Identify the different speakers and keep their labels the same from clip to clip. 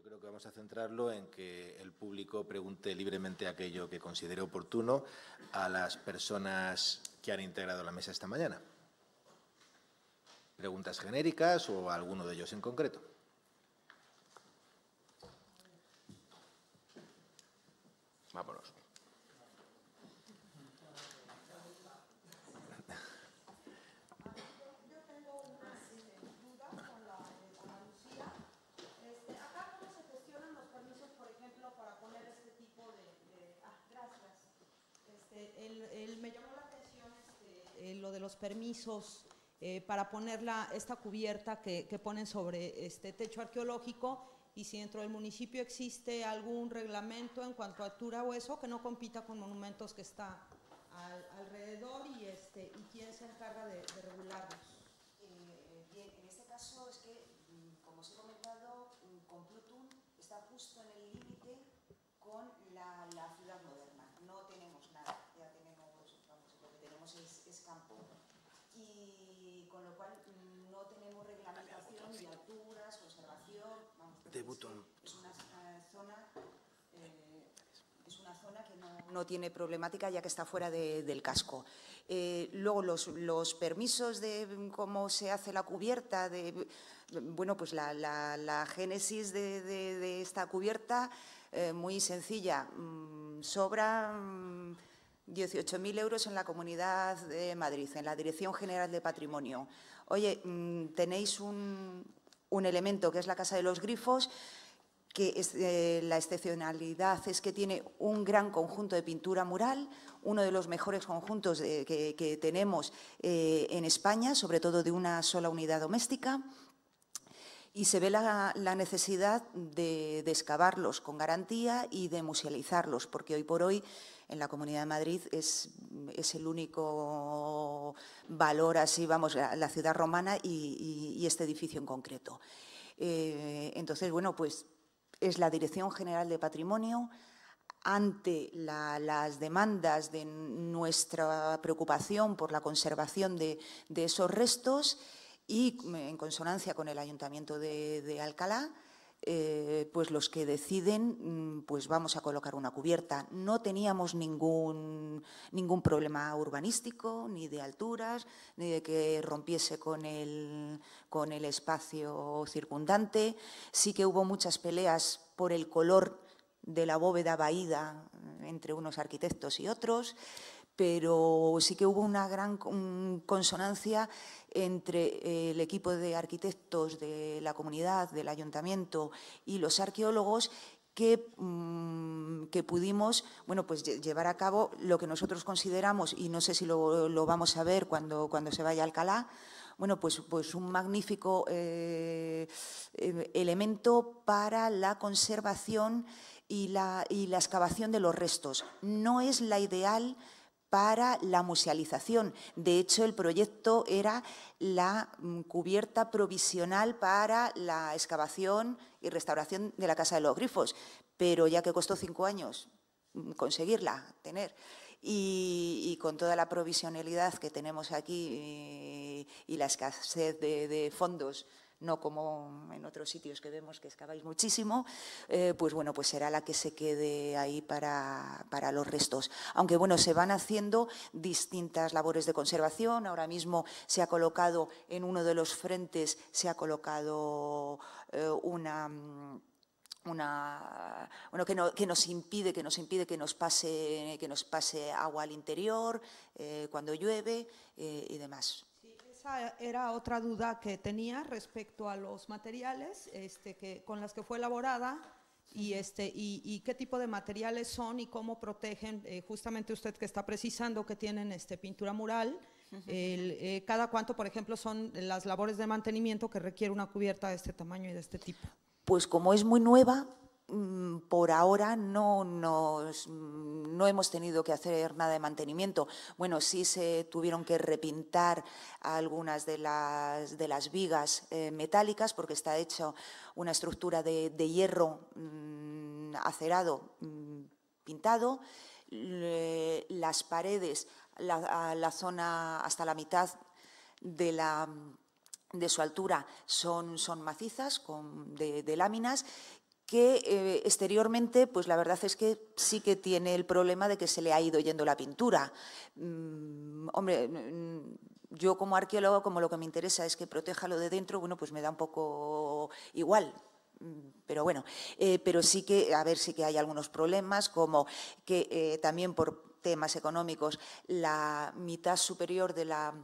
Speaker 1: Yo creo que vamos a centrarlo en que el público pregunte libremente aquello que considere oportuno a las personas que han integrado la mesa esta mañana. Preguntas genéricas o alguno de ellos en concreto. Vámonos.
Speaker 2: permisos eh, para poner esta cubierta que, ponen sobre este techo arqueológico y si dentro del municipio existe algún reglamento en cuanto a altura o eso que no compita con monumentos que está alrededor y, este, y quién se encarga de, de regularlos. Eh, eh, bien, en este caso es
Speaker 3: que, mm,
Speaker 2: como os he comentado, mm, con está justo en el límite con la, ciudad moderna. No tenemos nada, ya tenemos, vamos, lo que tenemos es, es campo con lo cual no tenemos
Speaker 3: reglamentación de alturas,
Speaker 1: conservación. Vamos, butón.
Speaker 2: Es una eh, zona. Eh, es una zona que no, tiene problemática ya que está fuera del casco. Eh, luego, los, permisos de cómo se hace la cubierta, bueno, pues la, génesis de, esta cubierta, eh, muy sencilla. Mm, sobra. Mm, 18.000 euros en la Comunidad de Madrid, en la Dirección General de Patrimonio. Oye, mm, tenéis un, elemento que es la Casa de los Grifos, que eh, la excepcionalidad es que tiene un gran conjunto de pintura mural, uno de los mejores conjuntos eh, que, tenemos eh, en España, sobre todo de una sola unidad doméstica, y se ve la, necesidad de, de excavarlos con garantía y de musealizarlos, porque hoy por hoy en la Comunidad de Madrid es, el único valor así, vamos, la, ciudad romana y, este edificio en concreto. Eh, entonces, bueno, pues es la Dirección General de Patrimonio ante las demandas de nuestra preocupación por la conservación de, esos restos y en consonancia con el Ayuntamiento de Alcalá, eh, pues los que deciden, mm, pues vamos a colocar una cubierta. No teníamos ningún, ningún problema urbanístico, ni de alturas, ni de que rompiese con el, con el espacio circundante. Sí que hubo muchas peleas por el color de la bóveda vaída entre unos arquitectos y otros pero sí que hubo una gran consonancia entre el equipo de arquitectos de la comunidad, del ayuntamiento y los arqueólogos que, mm, pudimos bueno, pues llevar a cabo lo que nosotros consideramos, y no sé si lo, vamos a ver cuando, se vaya a Alcalá, bueno, pues, pues un magnífico eh, eh, elemento para la conservación y la, y la excavación de los restos. No es la ideal para la musealización. De hecho, el proyecto era la mm, cubierta provisional para la excavación y restauración de la Casa de los Grifos, pero ya que costó cinco años mm, conseguirla, tener, y, con toda la provisionalidad que tenemos aquí eh, y, la escasez de fondos no como en otros sitios que vemos que excaváis muchísimo, eh, pues bueno, pues será la que se quede ahí para, los restos. Aunque bueno, se van haciendo distintas labores de conservación, ahora mismo se ha colocado en uno de los frentes, se ha colocado eh, una una que, no, que, nos impide que nos impide que nos pase que nos pase agua al interior eh, cuando llueve y demás esa era otra duda que tenía respecto a los materiales este, que, con las que fue elaborada y, este, y, qué tipo de materiales son y cómo protegen, eh, justamente usted que está precisando que tienen este, pintura mural, el, eh, cada cuánto, por ejemplo, son las labores de mantenimiento que requiere una cubierta de este tamaño y de este tipo. Pues como es muy nueva, Mm, por ahora no, mm, no hemos tenido que hacer nada de mantenimiento. Bueno, sí se tuvieron que repintar algunas de las, de las vigas eh, metálicas porque está hecho una estructura de, hierro mm, acerado pintado. las paredes, la, zona hasta la mitad de la de su altura son, son macizas de, láminas que eh, exteriormente, pues la verdad es que sí que tiene el problema de que se le ha ido yendo la pintura. Mm, hombre, yo como arqueólogo, como lo que me interesa es que proteja lo de dentro, bueno, pues me da un poco igual, mm, pero bueno, eh, pero sí que, a ver, sí que hay algunos problemas, como que eh, también por temas económicos, la mitad superior de la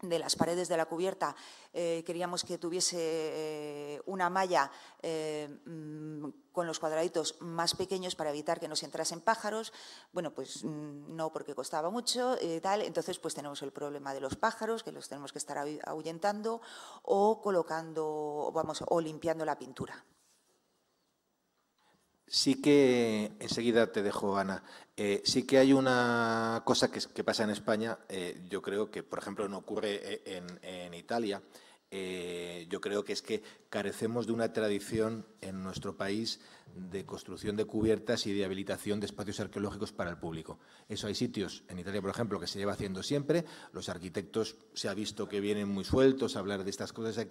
Speaker 2: de las paredes de la cubierta eh, queríamos que tuviese eh, una malla eh, mm, con los cuadraditos más pequeños para evitar que nos entrasen pájaros. Bueno, pues mm, no porque costaba mucho, tal. Entonces, pues tenemos el problema de los pájaros, que los tenemos que estar ahuyentando o colocando, vamos, o limpiando la pintura.
Speaker 1: Sí que, enseguida te dejo, Ana, eh, sí que hay una cosa que, pasa en España, eh, yo creo que, por ejemplo, no ocurre eh, en Italia, eh, yo creo que es que carecemos de una tradición en nuestro país de construcción de cubiertas y de habilitación de espacios arqueológicos para el público. Eso hay sitios, en Italia por ejemplo, que se lleva haciendo siempre, los arquitectos se ha visto que vienen muy sueltos a hablar de estas cosas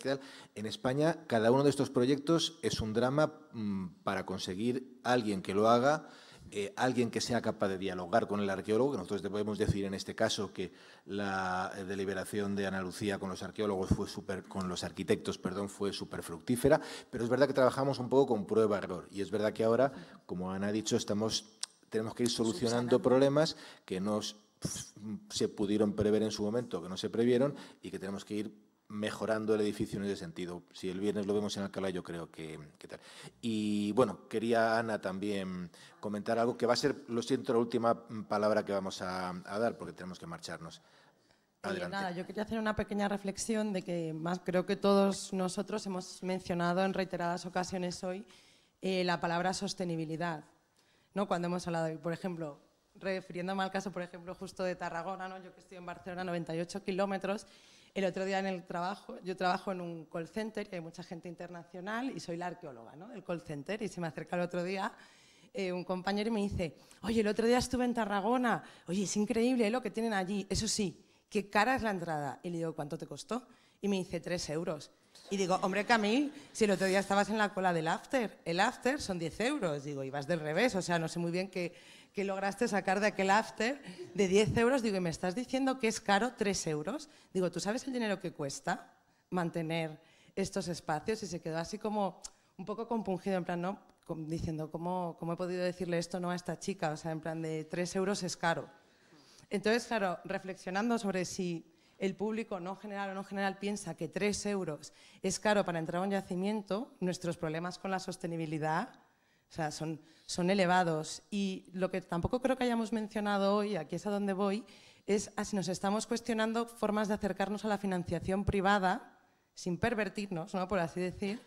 Speaker 1: En España cada uno de estos proyectos es un drama mm, para conseguir a alguien que lo haga eh, alguien que sea capaz de dialogar con el arqueólogo, que nosotros podemos decir en este caso que la eh, deliberación de Ana Lucía con los arqueólogos fue super, con los arquitectos, perdón, fue súper fructífera, pero es verdad que trabajamos un poco con prueba-error y es verdad que ahora, como Ana ha dicho, estamos, tenemos que ir solucionando problemas que no se pudieron prever en su momento, que no se previeron y que tenemos que ir mejorando el edificio en ese sentido. Si el viernes lo vemos en Alcalá, yo creo que, tal. Y bueno, quería Ana también comentar algo que va a ser, lo siento, la última palabra que vamos a, dar porque tenemos que marcharnos. adelante.
Speaker 3: yo quería hacer una pequeña reflexión de que más creo que todos nosotros hemos mencionado en reiteradas ocasiones hoy eh, la palabra sostenibilidad, ¿no? Cuando hemos hablado, por ejemplo, refiriéndome al caso, por ejemplo, justo de Tarragona, ¿no? Yo que estoy en Barcelona, 98 kilómetros, el otro día en el trabajo, yo trabajo en un call center y hay mucha gente internacional y soy la arqueóloga ¿no? del call center y se me acerca el otro día eh, un compañero y me dice, oye, el otro día estuve en Tarragona, oye, es increíble ¿eh? lo que tienen allí, eso sí, qué cara es la entrada. Y le digo, ¿cuánto te costó? Y me dice, tres euros. Y digo, hombre Camil, si el otro día estabas en la cola del after, el after son 10 euros, digo, y vas del revés, o sea, no sé muy bien qué, que lograste sacar de aquel after de 10 euros. Digo, y me estás diciendo que es caro 3 euros. Digo, ¿tú sabes el dinero que cuesta mantener estos espacios? Y se quedó así como un poco compungido, en plan, ¿no? diciendo, ¿cómo, ¿cómo he podido decirle esto no a esta chica? O sea, en plan de 3 euros es caro. Entonces, claro, reflexionando sobre si el público no general o no general piensa que 3 euros es caro para entrar a un yacimiento, nuestros problemas con la sostenibilidad o sea, son, elevados. Y lo que tampoco creo que hayamos mencionado hoy, aquí es a donde voy, es a si nos estamos cuestionando formas de acercarnos a la financiación privada, sin pervertirnos, ¿no? por así decir,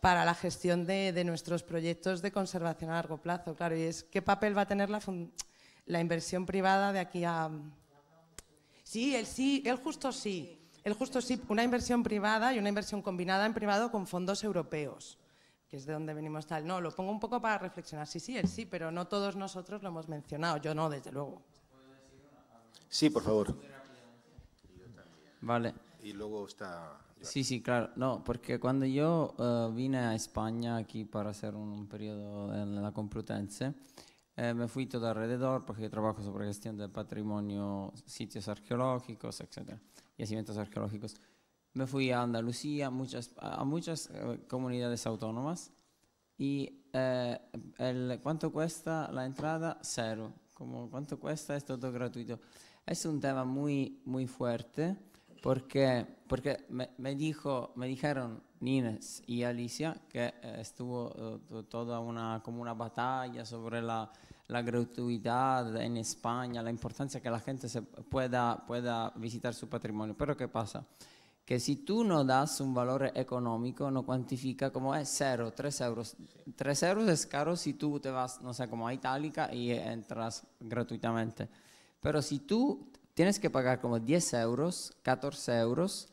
Speaker 3: para la gestión de, nuestros proyectos de conservación a largo plazo. Claro, y es qué papel va a tener la, inversión privada de aquí a... Sí, el sí, el justo sí. El justo sí, una inversión privada y una inversión combinada en privado con fondos europeos que es de donde venimos tal. No, lo pongo un poco para reflexionar. Sí, sí, él sí, pero no todos nosotros lo hemos mencionado. Yo no, desde luego.
Speaker 4: Sí, por favor. Vale.
Speaker 1: Y luego está...
Speaker 4: Sí, sí, claro. No, porque cuando yo eh, vine a España aquí para hacer un, periodo en la Complutense, eh, me fui todo alrededor porque trabajo sobre gestión del patrimonio, sitios arqueológicos, etcétera, yacimientos arqueológicos me fui a Andalucía, muchas, a muchas eh, comunidades autónomas y eh, el, cuánto cuesta la entrada, cero. Como cuánto cuesta es todo gratuito. Es un tema muy, muy fuerte porque, porque me, dijo, me dijeron Nines y Alicia que eh, estuvo toda una, como una batalla sobre la, la gratuidad en España, la importancia que la gente se pueda, pueda visitar su patrimonio. Pero ¿qué pasa? que si tú no das un valor económico, no cuantifica como es cero, tres euros. Tres euros es caro si tú te vas, no sé, como a Itálica y entras gratuitamente. Pero si tú tienes que pagar como 10 euros, 14 euros,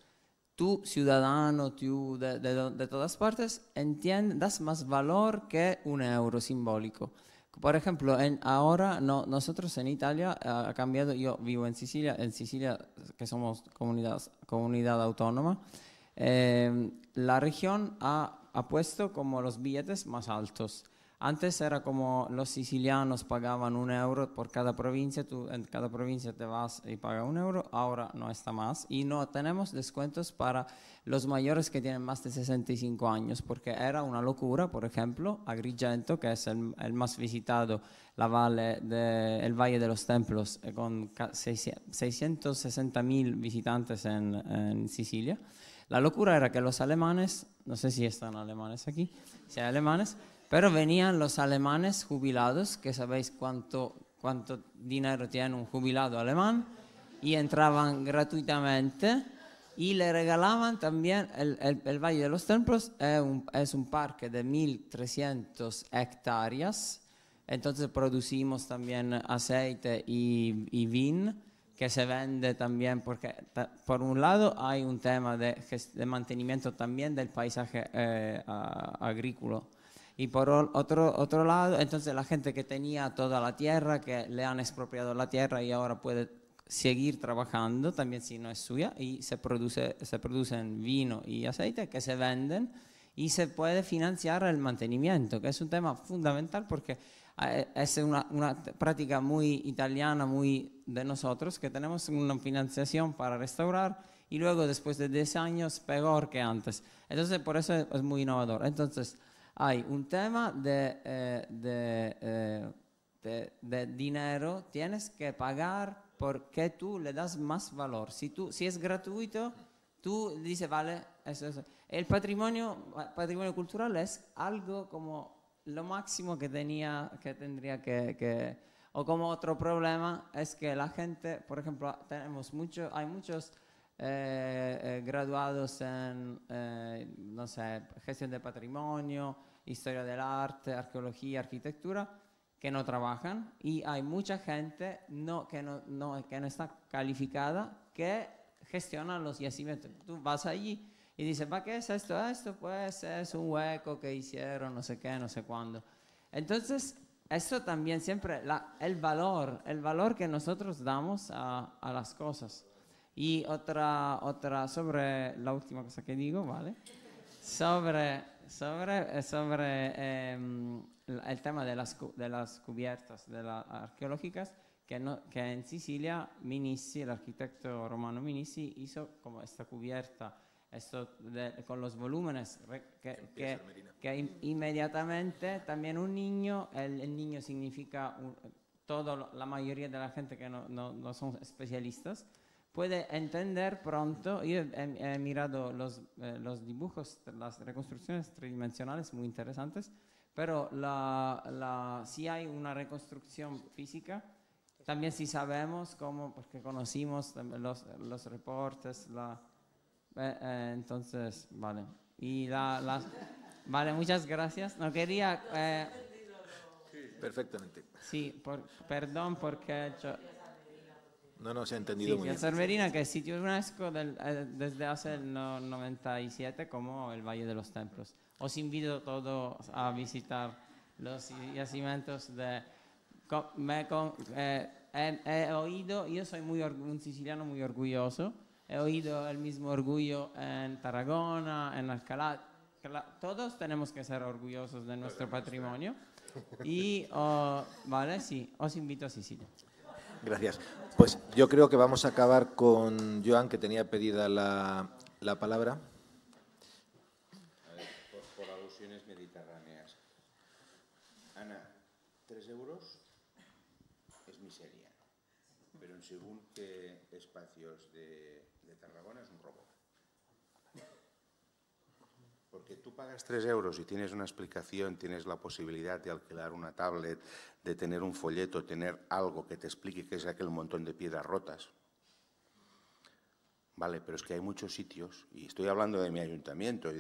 Speaker 4: tú, ciudadano, tú de, de todas partes, entiendes, das más valor que un euro simbólico. Por ejemplo, ahora nosotros en Italia ha cambiado, yo vivo en Sicilia, en Sicilia que somos comunidad, autónoma, eh, la región ha, puesto como los billetes más altos. Antes era como los sicilianos pagaban un euro por cada provincia, tú en cada provincia te vas y pagas un euro, ahora no está más. Y no tenemos descuentos para los mayores que tienen más de 65 años, porque era una locura, por ejemplo, Agrigento, que es el, más visitado, la Valle de, el Valle de los Templos, eh, con 660 mil visitantes en, en Sicilia. La locura era que los alemanes, no sé si están alemanes aquí, si hay alemanes, pero venían los alemanes jubilados, que sabéis cuánto, dinero tiene un jubilado alemán, y entraban gratuitamente y le regalaban también el, Valle de los Templos, es un, parque de 1.300 hectáreas, entonces producimos también aceite y, y vino que se vende también porque por un lado hay un tema de, mantenimiento también del paisaje eh, agrícola y por otro, otro lado, entonces la gente que tenía toda la tierra, que le han expropiado la tierra y ahora puede seguir trabajando, también si no es suya, y se, produce, se producen vino y aceite que se venden y se puede financiar el mantenimiento, que es un tema fundamental porque eh, es una, una, práctica muy italiana, muy de nosotros, que tenemos una financiación para restaurar y luego después de 10 años peor que antes. Entonces, por eso es muy innovador. Entonces, hay un tema eh, eh, de, de, dinero, tienes que pagar porque tú le das más valor. Si, tú, si es gratuito, tú dices, vale, eso, eso. El patrimonio, patrimonio cultural es algo como lo máximo que, tenía, que tendría que, O como otro problema es que la gente, por ejemplo, tenemos mucho, hay muchos eh, eh, graduados en, eh, no sé, gestión de patrimonio, historia del arte, arqueología, arquitectura, que no trabajan y hay mucha gente no, que, no, que no está calificada que gestiona los yacimientos. Tú vas allí y dices, ¿para qué es esto? Esto pues es un hueco que hicieron, no sé qué, no sé cuándo. Entonces, eso también siempre, el valor, el valor que nosotros damos a las cosas. Y otra, otra sobre la última cosa que digo, ¿vale? Sobre, sobre, sobre em, el tema de las, cubiertas de arqueológicas, que, no, en Sicilia Minissi, el arquitecto romano Minissi, hizo como esta cubierta con los volúmenes que, inmediatamente también un niño, el, niño significa la mayoría de la gente que no son especialistas, puede entender pronto, yo he, mirado los, eh, los, dibujos, las reconstrucciones tridimensionales muy interesantes, pero la, la, si hay una reconstrucción física, también si sabemos cómo, porque pues, conocimos los, los reportes, la, eh, eh, entonces, vale. Y la, vale, muchas gracias. No quería...
Speaker 1: Perfectamente.
Speaker 4: Sí, perdón porque... Yo,
Speaker 1: no no, se ha entendido muy bien.
Speaker 4: Serverina, que es sitio UNESCO eh, desde hace el 97 como el Valle de los Templos. Os invito todos a visitar los yacimientos de... Me, eh, he, oído, yo soy muy un siciliano muy orgulloso, he oído el mismo orgullo en Tarragona, en Alcalá. Todos tenemos que ser orgullosos de nuestro patrimonio. Y, oh, vale, sí, os invito a Sicilia.
Speaker 1: Gracias. Pues yo creo que vamos a acabar con Joan, que tenía pedida la, la palabra.
Speaker 5: A ver, por, alusiones mediterráneas. Ana, tres euros es miseria, pero en según qué espacios de, de Tarragona es un tú pagas tres euros y tienes una explicación, tienes la posibilidad de alquilar una tablet, de tener un folleto, tener algo que te explique qué es aquel montón de piedras rotas. Vale, pero es que hay muchos sitios, y estoy hablando de mi ayuntamiento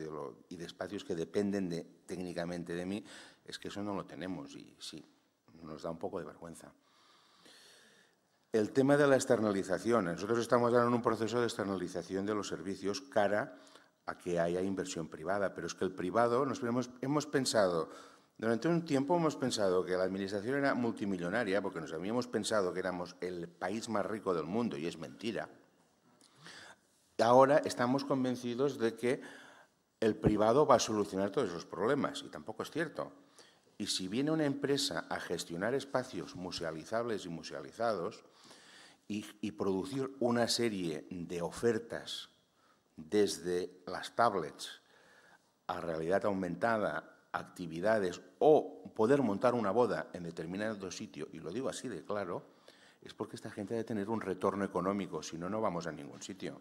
Speaker 5: y de, espacios que dependen técnicamente de mí, es que eso no lo tenemos y sí, nos da un poco de vergüenza. El tema de la externalización. Nosotros estamos ahora en un proceso de externalización de los servicios cara a que haya inversión privada, pero es que el privado, nos hemos, hemos pensado, durante un tiempo hemos pensado que la administración era multimillonaria, porque nos habíamos pensado que éramos el país más rico del mundo, y es mentira. Ahora estamos convencidos de que el privado va a solucionar todos los problemas, y tampoco es cierto. Y si viene una empresa a gestionar espacios musealizables y musealizados y, y producir una serie de ofertas desde las tablets a realidad aumentada, actividades o poder montar una boda en determinado sitio, y lo digo así de claro, es porque esta gente debe tener un retorno económico, si no, no vamos a ningún sitio.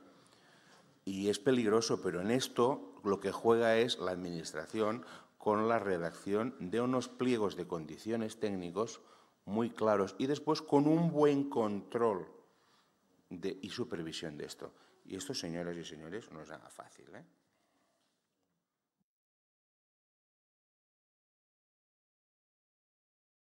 Speaker 5: Y es peligroso, pero en esto lo que juega es la Administración con la redacción de unos pliegos de condiciones técnicos muy claros y después con un buen control y supervisión de esto. Y esto, señoras y señores, no es nada fácil. ¿eh?